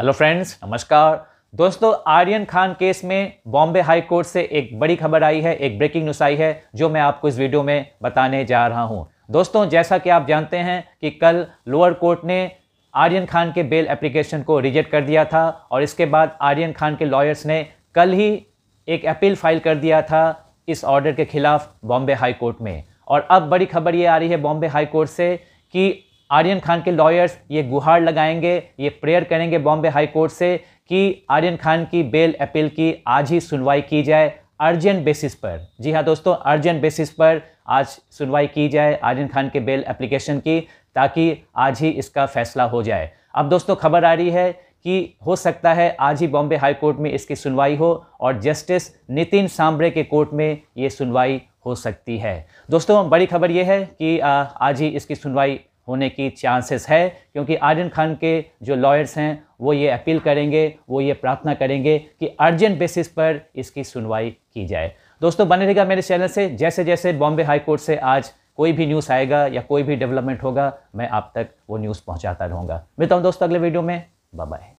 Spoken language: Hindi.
हेलो फ्रेंड्स नमस्कार दोस्तों आर्यन खान केस में बॉम्बे हाई कोर्ट से एक बड़ी खबर आई है एक ब्रेकिंग न्यूज आई है जो मैं आपको इस वीडियो में बताने जा रहा हूं दोस्तों जैसा कि आप जानते हैं कि कल लोअर कोर्ट ने आर्यन खान के बेल एप्लीकेशन को रिजेक्ट कर दिया था और इसके बाद आर्यन खान के लॉयर्स ने कल ही एक अपील फाइल कर दिया था इस ऑर्डर के खिलाफ बॉम्बे हाई कोर्ट में और अब बड़ी खबर ये आ रही है बॉम्बे हाई कोर्ट से कि आर्यन खान के लॉयर्स ये गुहार लगाएंगे ये प्रेयर करेंगे बॉम्बे हाई कोर्ट से कि आर्यन खान की बेल अपील की आज ही सुनवाई की जाए अर्जेंट बेसिस पर जी हाँ दोस्तों अर्जेंट बेसिस पर आज सुनवाई की जाए आर्यन खान के बेल एप्लीकेशन की ताकि आज ही इसका फैसला हो जाए अब दोस्तों खबर आ रही है कि हो सकता है आज ही बॉम्बे हाई कोर्ट में इसकी सुनवाई हो और जस्टिस नितिन सांबरे के कोर्ट में ये सुनवाई हो सकती है दोस्तों बड़ी खबर ये है कि आज ही इसकी सुनवाई होने की चांसेस है क्योंकि आर्यन खान के जो लॉयर्स हैं वो ये अपील करेंगे वो ये प्रार्थना करेंगे कि अर्जेंट बेसिस पर इसकी सुनवाई की जाए दोस्तों बने रहेगा मेरे चैनल से जैसे जैसे बॉम्बे हाई कोर्ट से आज कोई भी न्यूज़ आएगा या कोई भी डेवलपमेंट होगा मैं आप तक वो न्यूज़ पहुंचाता रहूँगा मिलता हूँ दोस्तों अगले वीडियो में बाय